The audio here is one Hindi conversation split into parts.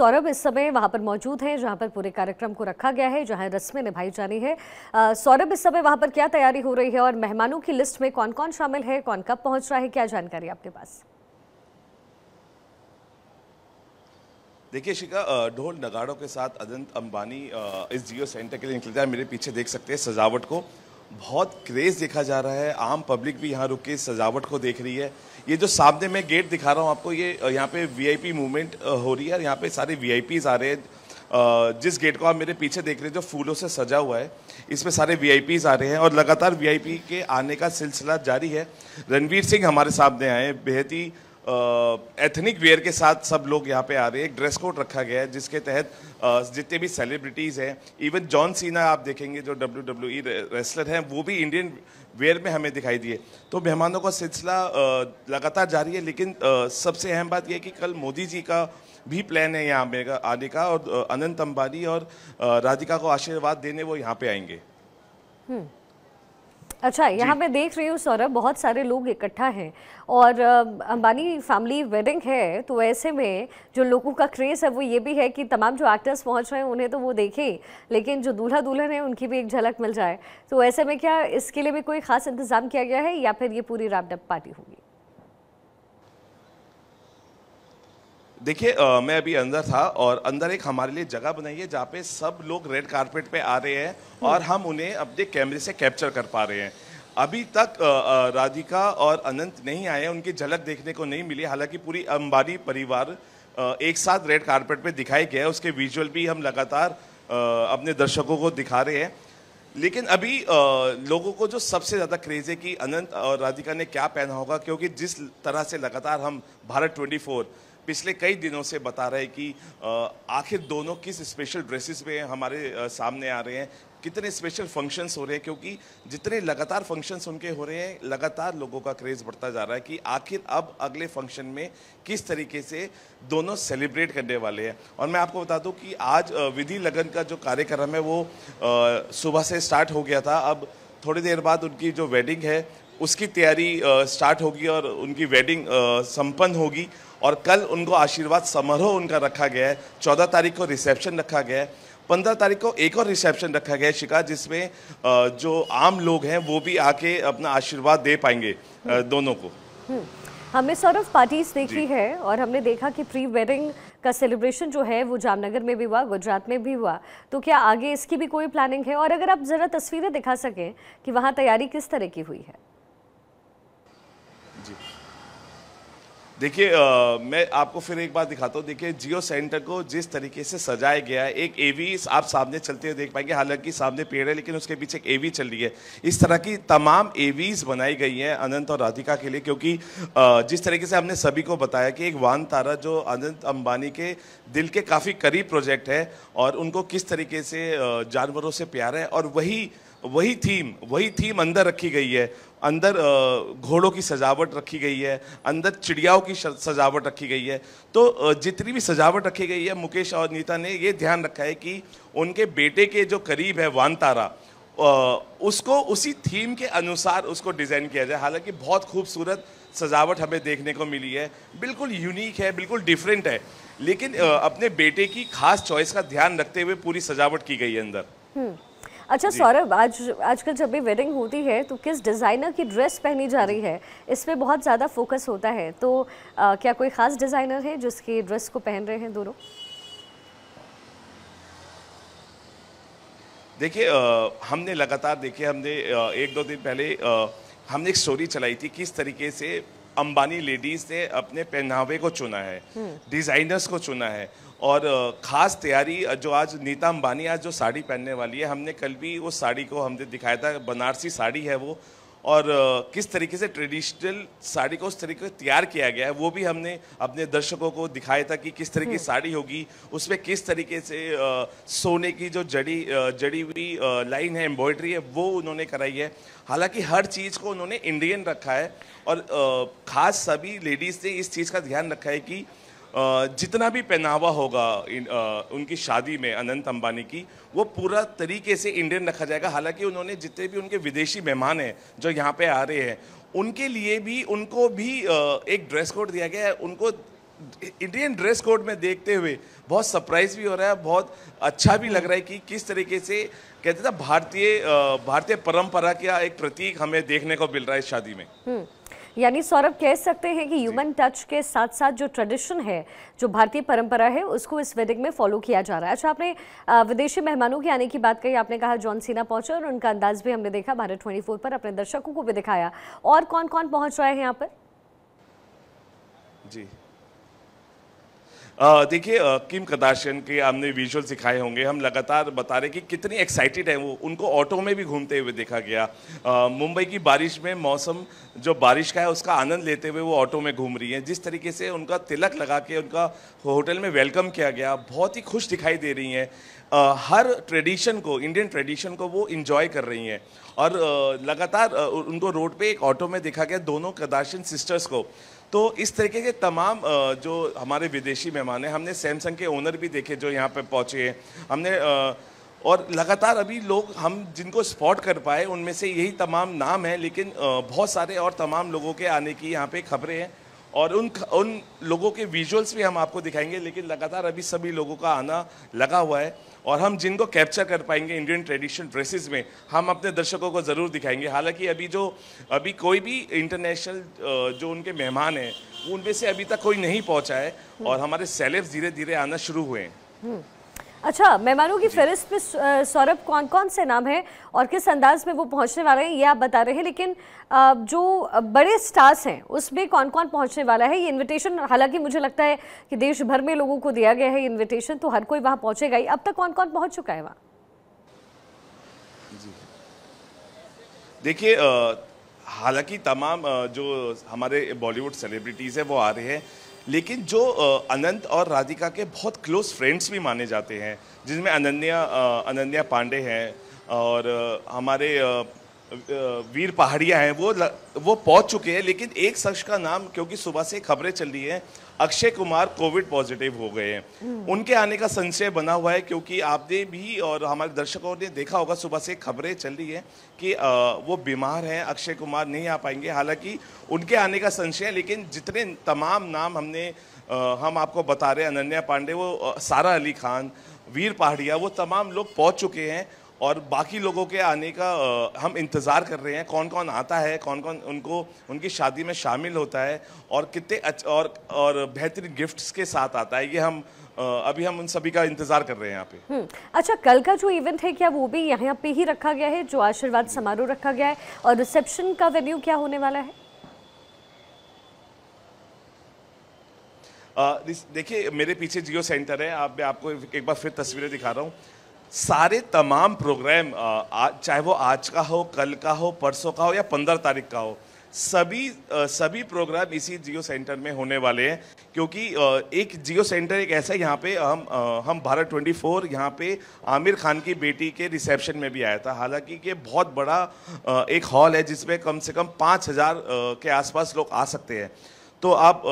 सौरभ इस समय वहां पर मौजूद हैं जहां पर पूरे कार्यक्रम को रखा गया है जहां रस्में निभाई जानी है सौरभ इस समय वहां पर क्या तैयारी हो रही है और मेहमानों की लिस्ट में कौन कौन शामिल है कौन कब पहुंच रहा है क्या जानकारी आपके पास देखिए शिका ढोल नगाड़ों के साथ अदंत अंबानी इस जियो सेंटर के लिए निकल जाए मेरे पीछे देख सकते हैं सजावट को बहुत क्रेज़ देखा जा रहा है आम पब्लिक भी यहाँ रुक के सजावट को देख रही है ये जो सामने मैं गेट दिखा रहा हूँ आपको ये यहाँ पे वीआईपी मूवमेंट हो रही है और यहाँ पे सारे वीआईपीज आ रहे हैं जिस गेट को आप मेरे पीछे देख रहे हैं जो फूलों से सजा हुआ है इसमें सारे वीआईपीज आ रहे हैं और लगातार वीआईपी के आने का सिलसिला जारी है रणवीर सिंह हमारे सामने आए बेहद ही एथनिक वेयर के साथ सब लोग यहाँ पे आ रहे हैं एक ड्रेस कोड रखा गया है जिसके तहत जितने भी सेलिब्रिटीज़ हैं इवन जॉन सीना आप देखेंगे जो डब्ल्यू डब्ल्यू ई रेसलर हैं वो भी इंडियन वेयर में हमें दिखाई दिए तो मेहमानों का सिलसिला लगातार जारी है लेकिन सबसे अहम बात यह कि कल मोदी जी का भी प्लान है यहाँ का आने का और अनंत अंबानी और राधिका को आशीर्वाद देने वो यहाँ पे आएंगे हम्म। अच्छा यहाँ मैं देख रही हूँ सौरभ बहुत सारे लोग इकट्ठा हैं और अंबानी फैमिली वेडिंग है तो ऐसे में जो लोगों का क्रेज़ है वो ये भी है कि तमाम जो एक्टर्स पहुँच रहे हैं उन्हें तो वो देखें लेकिन जो दूल्हा दुल्हन है उनकी भी एक झलक मिल जाए तो ऐसे में क्या इसके लिए भी कोई ख़ास इंतज़ाम किया गया है या फिर ये पूरी रामडप पार्टी होगी देखिए मैं अभी अंदर था और अंदर एक हमारे लिए जगह बनाई है जहाँ पे सब लोग रेड कारपेट पे आ रहे हैं और हम उन्हें अपने कैमरे से कैप्चर कर पा रहे हैं अभी तक राधिका और अनंत नहीं आए उनकी झलक देखने को नहीं मिली हालांकि पूरी अंबानी परिवार एक साथ रेड कारपेट पे दिखाई गया है उसके विजुअल भी हम लगातार अपने दर्शकों को दिखा रहे हैं लेकिन अभी लोगों को जो सबसे ज़्यादा क्रेज है कि अनंत और राधिका ने क्या पहना होगा क्योंकि जिस तरह से लगातार हम भारत ट्वेंटी पिछले कई दिनों से बता रहे कि आखिर दोनों किस स्पेशल ड्रेसेस में हमारे सामने आ रहे हैं कितने स्पेशल फंक्शंस हो रहे हैं क्योंकि जितने लगातार फंक्शंस उनके हो रहे हैं लगातार लोगों का क्रेज़ बढ़ता जा रहा है कि आखिर अब अगले फंक्शन में किस तरीके से दोनों सेलिब्रेट करने वाले हैं और मैं आपको बता दूं कि आज विधि लगन का जो कार्यक्रम है वो सुबह से स्टार्ट हो गया था अब थोड़ी देर बाद उनकी जो वेडिंग है उसकी तैयारी स्टार्ट होगी और उनकी वेडिंग संपन्न होगी और कल उनको आशीर्वाद समारोह उनका रखा गया है चौदह तारीख को रिसेप्शन रखा गया है पंद्रह तारीख को एक और रिसेप्शन रखा गया है शिका जिसमें जो आम लोग हैं वो भी आके अपना आशीर्वाद दे पाएंगे दोनों को हम्म। हमने सौरभ पार्टीज देखी है और हमने देखा कि प्री वेडिंग का सेलिब्रेशन जो है वो जामनगर में भी हुआ गुजरात में भी हुआ तो क्या आगे इसकी भी कोई प्लानिंग है और अगर आप ज़रा तस्वीरें दिखा सकें कि वहाँ तैयारी किस तरह की हुई है देखिए मैं आपको फिर एक बार दिखाता हूँ देखिए जियो सेंटर को जिस तरीके से सजाया गया है एक एवी आप सामने चलते हुए देख पाएंगे हालांकि सामने पेड़ है लेकिन उसके पीछे एक एवी चल रही है इस तरह की तमाम एवीज बनाई गई हैं अनंत और राधिका के लिए क्योंकि जिस तरीके से हमने सभी को बताया कि एक वान तारा जो अनंत अम्बानी के दिल के काफ़ी करीब प्रोजेक्ट है और उनको किस तरीके से जानवरों से प्यार है और वही वही थीम वही थीम अंदर रखी गई है अंदर घोड़ों की सजावट रखी गई है अंदर चिड़ियाओं की सजावट रखी गई है तो जितनी भी सजावट रखी गई है मुकेश और नीता ने ये ध्यान रखा है कि उनके बेटे के जो करीब है तारा उसको उसी थीम के अनुसार उसको डिज़ाइन किया जाए हालांकि बहुत खूबसूरत सजावट हमें देखने को मिली है बिल्कुल यूनिक है बिल्कुल डिफरेंट है लेकिन अपने बेटे की खास चॉइस का ध्यान रखते हुए पूरी सजावट की गई है अंदर हम्म। अच्छा सौरभ आज आजकल जब भी वेडिंग होती है तो किस डिज़ाइनर की ड्रेस पहनी जा रही है इस पर बहुत ज़्यादा फोकस होता है तो आ, क्या कोई ख़ास डिज़ाइनर है जिसकी ड्रेस को पहन रहे हैं दोनों देखिए हमने लगातार देखिए हमने एक दो दिन पहले आ, हमने एक स्टोरी चलाई थी किस तरीके से अंबानी लेडीज ने अपने पहनावे को चुना है हम्म। डिजाइनर्स को चुना है और ख़ास तैयारी जो आज नीता अंबानी आज जो साड़ी पहनने वाली है हमने कल भी उस साड़ी को हमने दिखाया था बनारसी साड़ी है वो और किस तरीके से ट्रेडिशनल साड़ी को उस तरीके से तैयार किया गया है वो भी हमने अपने दर्शकों को दिखाया था कि किस तरीके की हम्म। साड़ी होगी उसमें किस तरीके से सोने की जो जड़ी जड़ी हुई लाइन है एम्ब्रॉयडरी है वो उन्होंने कराई है हालांकि हर चीज़ को उन्होंने इंडियन रखा है और ख़ास सभी लेडीज़ ने इस चीज़ का ध्यान रखा है कि जितना भी पहनावा होगा इन, उनकी शादी में अनंत अंबानी की वो पूरा तरीके से इंडियन रखा जाएगा हालांकि उन्होंने जितने भी उनके विदेशी मेहमान हैं जो यहाँ पे आ रहे हैं उनके लिए भी उनको भी एक ड्रेस कोड दिया गया है उनको इंडियन ड्रेस कोड में देखते हुए बहुत सरप्राइज भी हो रहा है बहुत अच्छा भी लग रहा है कि किस तरीके से कहते ना भारतीय भारतीय परंपरा का एक प्रतीक हमें देखने को मिल रहा है शादी में हम्म। यानी सौरभ कह सकते हैं कि ह्यूमन टच के साथ साथ जो ट्रेडिशन है जो भारतीय परंपरा है उसको इस वेडिंग में फॉलो किया जा रहा है अच्छा आपने विदेशी मेहमानों के आने की बात कही आपने कहा जॉन सीना पहुंचे और उनका अंदाज भी हमने देखा भारत ट्वेंटी पर अपने दर्शकों को भी दिखाया और कौन कौन पहुंच रहे हैं यहाँ पर जी देखिए किम कदाशन के हमने विजुअल सिखाए होंगे हम लगातार बता रहे कि कितनी एक्साइटेड हैं वो उनको ऑटो में भी घूमते हुए देखा गया मुंबई की बारिश में मौसम जो बारिश का है उसका आनंद लेते हुए वो ऑटो में घूम रही हैं जिस तरीके से उनका तिलक लगा के उनका होटल में वेलकम किया गया बहुत ही खुश दिखाई दे रही हैं हर ट्रेडिशन को इंडियन ट्रेडिशन को वो इन्जॉय कर रही हैं और लगातार उनको रोड पर एक ऑटो में देखा गया दोनों कदाशन सिस्टर्स को तो इस तरीके के तमाम जो हमारे विदेशी मेहमान हैं हमने सैमसंग के ओनर भी देखे जो यहाँ पर पहुँचे हमने और लगातार अभी लोग हम जिनको स्पॉट कर पाए उनमें से यही तमाम नाम हैं लेकिन बहुत सारे और तमाम लोगों के आने की यहाँ पे खबरें हैं और उन उन लोगों के विजुअल्स भी हम आपको दिखाएंगे लेकिन लगातार अभी सभी लोगों का आना लगा हुआ है और हम जिनको कैप्चर कर पाएंगे इंडियन ट्रेडिशनल ड्रेसेस में हम अपने दर्शकों को ज़रूर दिखाएंगे हालांकि अभी जो अभी कोई भी इंटरनेशनल जो उनके मेहमान हैं उनमें से अभी तक कोई नहीं पहुंचा है और हमारे सेलेब्स धीरे धीरे आना शुरू हुए हैं हम्म। अच्छा मेहमानों की फहरिस्त में सौरभ कौन कौन से नाम हैं और किस अंदाज में वो पहुंचने वाले हैं ये आप बता रहे हैं लेकिन जो बड़े स्टार्स हैं उसमें कौन कौन पहुंचने वाला है ये इनविटेशन हालांकि मुझे लगता है कि देश भर में लोगों को दिया गया है इनविटेशन तो हर कोई वहाँ पहुँचेगा ही अब तक कौन कौन पहुँच चुका है वहाँ देखिए हालांकि तमाम जो हमारे बॉलीवुड सेलिब्रिटीज़ हैं वो आ रहे हैं लेकिन जो अनंत और राधिका के बहुत क्लोज फ्रेंड्स भी माने जाते हैं जिसमें अनन्या अनन्या पांडे हैं और हमारे वीर पहाड़िया हैं वो ल, वो पहुंच चुके हैं लेकिन एक शख्स का नाम क्योंकि सुबह से खबरें चल रही हैं अक्षय कुमार कोविड पॉजिटिव हो गए हैं हम्म। उनके आने का संशय बना हुआ है क्योंकि आपने भी और हमारे दर्शकों ने देखा होगा सुबह से खबरें चल रही हैं कि आ, वो बीमार हैं अक्षय कुमार नहीं आ पाएंगे हालांकि उनके आने का संशय है लेकिन जितने तमाम नाम हमने आ, हम आपको बता रहे हैं अनन्या पांडे वो सारा अली खान वीर पहाड़िया वो तमाम लोग पहुँच चुके हैं और बाकी लोगों के आने का हम इंतज़ार कर रहे हैं कौन कौन आता है कौन कौन उनको उनकी शादी में शामिल होता है और कितने अच्छ और और बेहतरीन गिफ्ट्स के साथ आता है ये हम अभी हम उन सभी का इंतज़ार कर रहे हैं यहाँ पे हम्म, अच्छा कल का जो इवेंट है क्या वो भी यहाँ पे ही रखा गया है जो आशीर्वाद समारोह रखा गया है और रिसेप्शन का वेन्यू क्या होने वाला है देखिए मेरे पीछे जियो सेंटर है आप मैं आपको एक बार फिर तस्वीरें दिखा रहा हूँ सारे तमाम प्रोग्राम चाहे वो आज का हो कल का हो परसों का हो या पंद्रह तारीख का हो सभी सभी प्रोग्राम इसी जियो सेंटर में होने वाले हैं क्योंकि एक जियो सेंटर एक ऐसा है यहाँ पे हम हम भारत 24 फोर यहाँ पे आमिर खान की बेटी के रिसेप्शन में भी आया था हालांकि ये बहुत बड़ा एक हॉल है जिसमें कम से कम पाँच हज़ार के आसपास लोग आ सकते हैं तो आप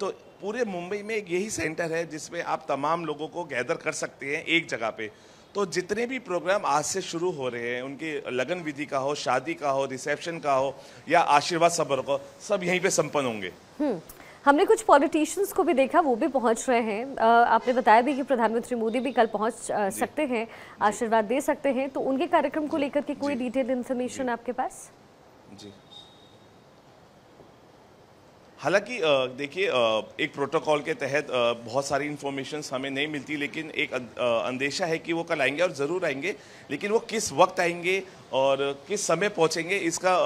तो पूरे मुंबई में एक यही सेंटर है जिसमें आप तमाम लोगों को गैदर कर सकते हैं एक जगह पर तो जितने भी प्रोग्राम आज से शुरू हो रहे हैं उनके लगन विधि का हो शादी का हो रिसेप्शन का हो या आशीर्वाद सबर का सब यहीं पे संपन्न होंगे हम्म, हमने कुछ पॉलिटिशियंस को भी देखा वो भी पहुंच रहे हैं आपने बताया भी कि प्रधानमंत्री मोदी भी कल पहुंच सकते हैं आशीर्वाद दे सकते हैं तो उनके कार्यक्रम को लेकर के कोई डिटेल इन्फॉर्मेशन आपके पास जी हालांकि देखिए एक प्रोटोकॉल के तहत बहुत सारी इन्फॉर्मेशन हमें नहीं मिलती लेकिन एक अं, अंदेशा है कि वो कल आएंगे और ज़रूर आएंगे लेकिन वो किस वक्त आएंगे और किस समय पहुंचेंगे इसका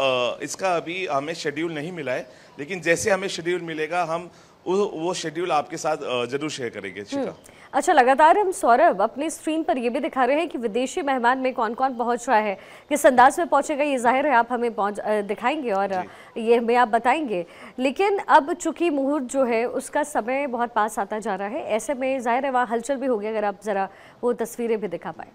इसका अभी हमें शेड्यूल नहीं मिला है लेकिन जैसे हमें शेड्यूल मिलेगा हम वो शेड्यूल आपके साथ जरूर शेयर करेंगे हम्म। अच्छा लगातार हम सौरभ अपने स्क्रीन पर ये भी दिखा रहे हैं कि विदेशी मेहमान में कौन कौन पहुंच रहा है किस अंदाज में पहुंचेगा ये जाहिर है आप हमें पहुंच दिखाएंगे और ये हमें आप बताएंगे लेकिन अब चूंकि मुहूर्त जो है उसका समय बहुत पास आता जा रहा है ऐसे में जाहिर है वहाँ हलचल भी होगी अगर आप ज़रा वो तस्वीरें भी दिखा पाएँ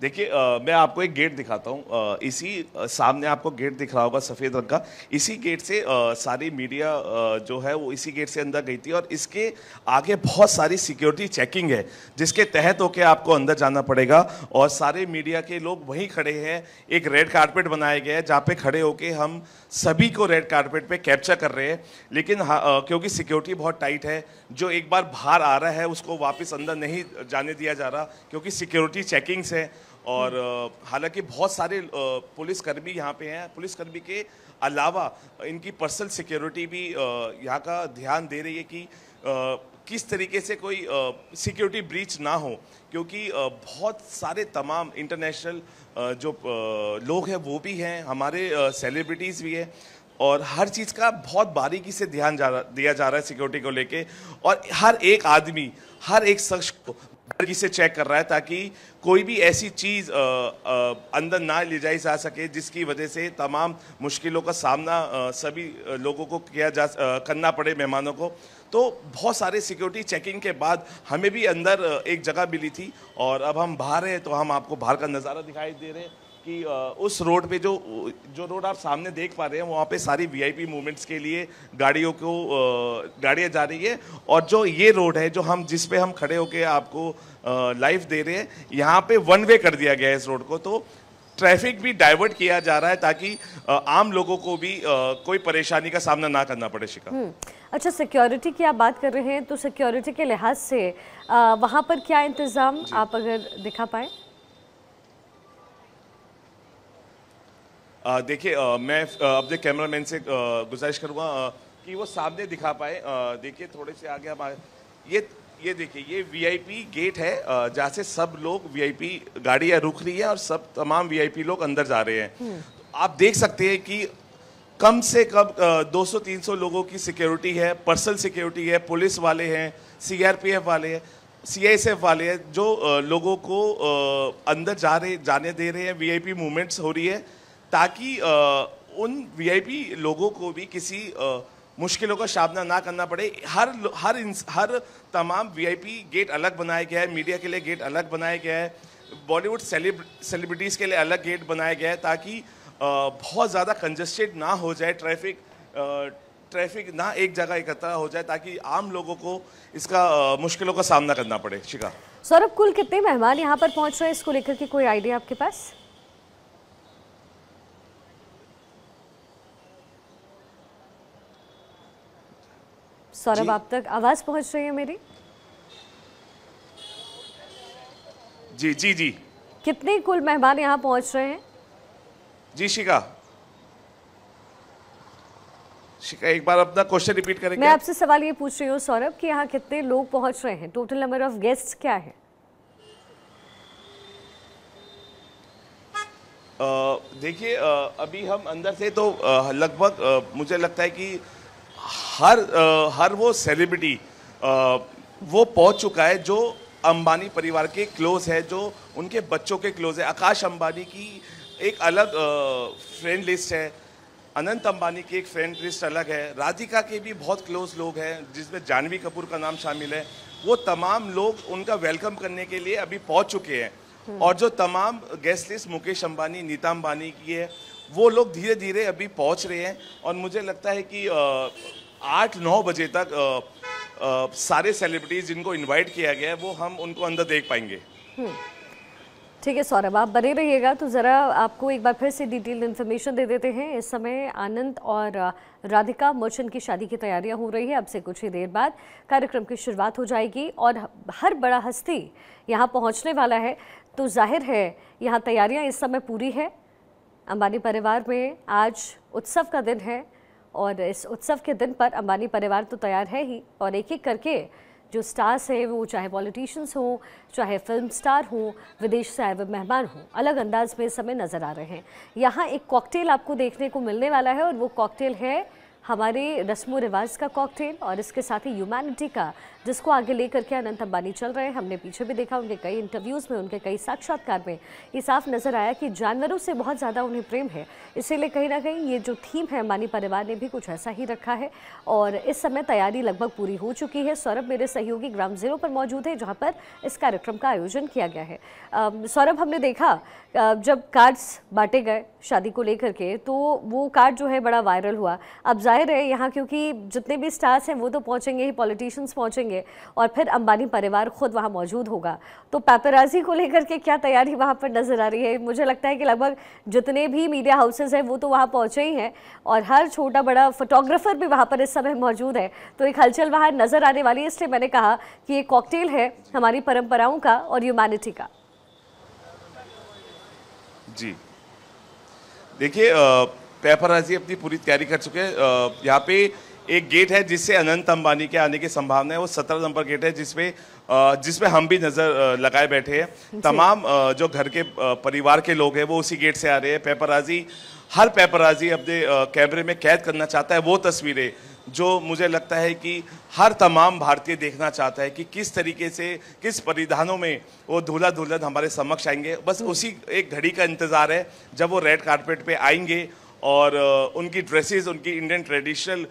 देखिए मैं आपको एक गेट दिखाता हूँ इसी सामने आपको गेट दिख रहा होगा सफ़ेद रंग का इसी गेट से सारी मीडिया जो है वो इसी गेट से अंदर गई थी और इसके आगे बहुत सारी सिक्योरिटी चेकिंग है जिसके तहत होके आपको अंदर जाना पड़ेगा और सारे मीडिया के लोग वहीं खड़े हैं एक रेड कारपेट बनाया गया है जहाँ पे खड़े होके हम सभी को रेड कारपेट पर कैप्चर कर रहे हैं लेकिन हाँ, क्योंकि सिक्योरिटी बहुत टाइट है जो एक बार बाहर आ रहा है उसको वापस अंदर नहीं जाने दिया जा रहा क्योंकि सिक्योरिटी चेकिंग्स हैं और हालांकि बहुत सारे पुलिसकर्मी यहाँ पे हैं पुलिसकर्मी के अलावा इनकी पर्सनल सिक्योरिटी भी यहाँ का ध्यान दे रही है कि किस तरीके से कोई सिक्योरिटी ब्रीच ना हो क्योंकि बहुत सारे तमाम इंटरनेशनल जो लोग हैं वो भी हैं हमारे सेलिब्रिटीज़ भी हैं और हर चीज़ का बहुत बारीकी से ध्यान जा दिया जा रहा है सिक्योरिटी को लेके और हर एक आदमी हर एक शख्स को बारीकी से चेक कर रहा है ताकि कोई भी ऐसी चीज़ आ, आ, अंदर ना ले जाई जा सके जिसकी वजह से तमाम मुश्किलों का सामना आ, सभी लोगों को किया जा करना पड़े मेहमानों को तो बहुत सारे सिक्योरिटी चेकिंग के बाद हमें भी अंदर एक जगह मिली थी और अब हम बाहर हैं तो हम आपको बाहर का नज़ारा दिखाई दे रहे हैं कि उस रोड पे जो जो रोड आप सामने देख पा रहे हैं वहाँ पे सारी वीआईपी मूवमेंट्स के लिए गाड़ियों को गाड़ियाँ जा रही है और जो ये रोड है जो हम जिस पे हम खड़े होकर आपको लाइव दे रहे हैं यहाँ पे वन वे कर दिया गया है इस रोड को तो ट्रैफिक भी डाइवर्ट किया जा रहा है ताकि आम लोगों को भी कोई परेशानी का सामना ना करना पड़े शिका हम्म। अच्छा सिक्योरिटी की आप बात कर रहे हैं तो सिक्योरिटी के लिहाज से वहाँ पर क्या इंतज़ाम आप अगर दिखा पाएँ देखिए मैं अपने कैमरा मैन से गुजारिश करूँगा कि वो सामने दिखा पाए देखिए थोड़े से आगे हम ये ये देखिए ये वीआईपी गेट है जहाँ से सब लोग वीआईपी गाड़ियाँ रुक रही है और सब तमाम वीआईपी लोग अंदर जा रहे हैं तो आप देख सकते हैं कि कम से कम 200-300 लोगों की सिक्योरिटी है पर्सनल सिक्योरिटी है पुलिस वाले हैं सीआरपीएफ वाले हैं सीआईएसएफ वाले हैं जो लोगों को अंदर जा रहे जाने दे रहे हैं वीआईपी मूवमेंट्स हो रही है ताकि उन वीआईपी लोगों को भी किसी मुश्किलों का सामना ना करना पड़े हर हर हर तमाम वीआईपी गेट अलग बनाया गया है मीडिया के लिए गेट अलग बनाया गया है बॉलीवुड सेलिब्रिटीज़ के लिए अलग गेट बनाया गया है ताकि बहुत ज़्यादा कंजस्टेड ना हो जाए ट्रैफिक ट्रैफिक ना एक जगह इकट्ठा हो जाए ताकि आम लोगों को इसका मुश्किलों का सामना करना पड़े शिका सौरभ कुल कितने मेहमान यहाँ पर पहुँच रहे हैं इसको लेकर के कोई आइडिया आपके पास सौरभ आप तक आवाज पहुंच रही है मेरी जी जी जी कितने कुल मेहमान यहाँ पहुंच रहे हैं जी शिका शिका एक बार अपना क्वेश्चन रिपीट करेंगे मैं आपसे सवाल ये पूछ रही हूँ सौरभ कि यहाँ कितने लोग पहुंच रहे हैं टोटल नंबर ऑफ गेस्ट क्या है देखिए अभी हम अंदर से तो लगभग मुझे लगता है कि हर आ, हर वो सेलिब्रिटी वो पहुंच चुका है जो अंबानी परिवार के क्लोज है जो उनके बच्चों के क्लोज है आकाश अंबानी की एक अलग फ्रेंड लिस्ट है अनंत अंबानी की एक फ्रेंड लिस्ट अलग है राधिका के भी बहुत क्लोज लोग हैं जिसमें जानवी कपूर का नाम शामिल है वो तमाम लोग उनका वेलकम करने के लिए अभी पहुंच चुके हैं हम्म। और जो तमाम गेस्ट लिस्ट मुकेश अंबानी नीता अंबानी की है वो लोग धीरे धीरे अभी पहुंच रहे हैं और मुझे लगता है कि आ, आठ नौ बजे तक आ, आ, सारे सेलिब्रिटीज जिनको इनवाइट किया गया है वो हम उनको अंदर देख पाएंगे हम्म। ठीक है सौरभ आप बने रहिएगा तो ज़रा आपको एक बार फिर से डिटेल इन्फॉर्मेशन दे देते हैं इस समय आनंद और राधिका मर्चेंट की शादी की तैयारियां हो रही है अब से कुछ ही देर बाद कार्यक्रम की शुरुआत हो जाएगी और हर बड़ा हस्ती यहाँ पहुँचने वाला है तो जाहिर है यहाँ तैयारियाँ इस समय पूरी है अंबानी परिवार में आज उत्सव का दिन है और इस उत्सव के दिन पर अंबानी परिवार तो तैयार है ही और एक एक करके जो स्टार्स हैं वो चाहे पॉलिटिशियंस हों चाहे फिल्म स्टार हों विदेश से आए हुए मेहमान हों अलग अंदाज में इस समय नज़र आ रहे हैं यहाँ एक कॉकटेल आपको देखने को मिलने वाला है और वो कॉकटेल है हमारे रस्म व रिवाज का कॉकटेल और इसके साथ ही ह्यूमैनिटी का जिसको आगे लेकर के अनंत अंबानी चल रहे हैं हमने पीछे भी देखा उनके कई इंटरव्यूज़ में उनके कई साक्षात्कार में ये साफ नज़र आया कि जानवरों से बहुत ज़्यादा उन्हें प्रेम है इसीलिए कहीं ना कहीं ये जो थीम है अंबानी परिवार ने भी कुछ ऐसा ही रखा है और इस समय तैयारी लगभग पूरी हो चुकी है सौरभ मेरे सहयोगी ग्राम जीरो पर मौजूद है जहाँ पर इस कार्यक्रम का आयोजन किया गया है सौरभ हमने देखा जब कार्ड्स बांटे गए शादी को लेकर के तो वो कार्ड जो है बड़ा वायरल हुआ अब जाहिर है यहाँ क्योंकि जितने भी स्टार्स हैं वो तो पहुँचेंगे ही पॉलिटिशियंस पहुँचेंगे और फिर अंबानी परिवार खुद वहाँ मौजूद होगा तो पैपराजी को लेकर के क्या तैयारी वहाँ पर नज़र आ रही है मुझे लगता है कि लगभग जितने भी मीडिया हाउसेज हैं वो तो वहाँ पहुँचे ही हैं और हर छोटा बड़ा फोटोग्राफर भी वहाँ पर इस समय मौजूद है तो एक हलचल वहाँ नज़र आने वाली है इसलिए मैंने कहा कि ये कॉकटेल है हमारी परम्पराओं का और ह्यूमैनिटी का जी देखिए पैपराजी अपनी पूरी तैयारी कर चुके हैं यहाँ पे एक गेट है जिससे अनंत अंबानी के आने की संभावना है वो सत्रह नंबर गेट है जिसपे जिसपे हम भी नज़र लगाए बैठे हैं तमाम जो घर के परिवार के लोग हैं वो उसी गेट से आ रहे हैं पेपराजी हर पेपराजी अपने कैमरे में कैद करना चाहता है वो तस्वीरें जो मुझे लगता है कि हर तमाम भारतीय देखना चाहता है कि किस तरीके से किस परिधानों में वो दूल्हा दुल्हन हमारे समक्ष आएंगे बस उसी एक घड़ी का इंतज़ार है जब वो रेड कारपेट पे आएंगे और उनकी ड्रेसेस उनकी इंडियन ट्रेडिशनल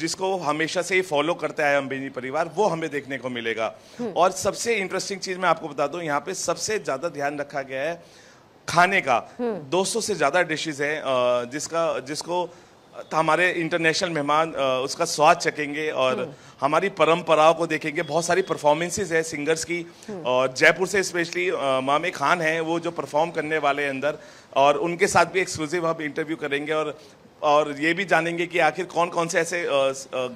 जिसको हमेशा से ही फॉलो करते आए अंबेनी परिवार वो हमें देखने को मिलेगा हम्म। और सबसे इंटरेस्टिंग चीज़ मैं आपको बता दूं यहाँ पे सबसे ज़्यादा ध्यान रखा गया है खाने का 200 हम्म। से ज़्यादा डिशेज हैं जिसका जिसको हमारे इंटरनेशनल मेहमान उसका स्वाद चखेंगे और हम्म। हमारी परंपराओं को देखेंगे बहुत सारी परफॉर्मेंसेज है सिंगर्स की और जयपुर से स्पेशली मामे खान हैं वो जो परफॉर्म करने वाले अंदर और उनके साथ भी एक्सक्लूसिव हम इंटरव्यू करेंगे और और ये भी जानेंगे कि आखिर कौन कौन से ऐसे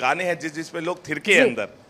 गाने हैं जिस जिस पे लोग थिरके हैं अंदर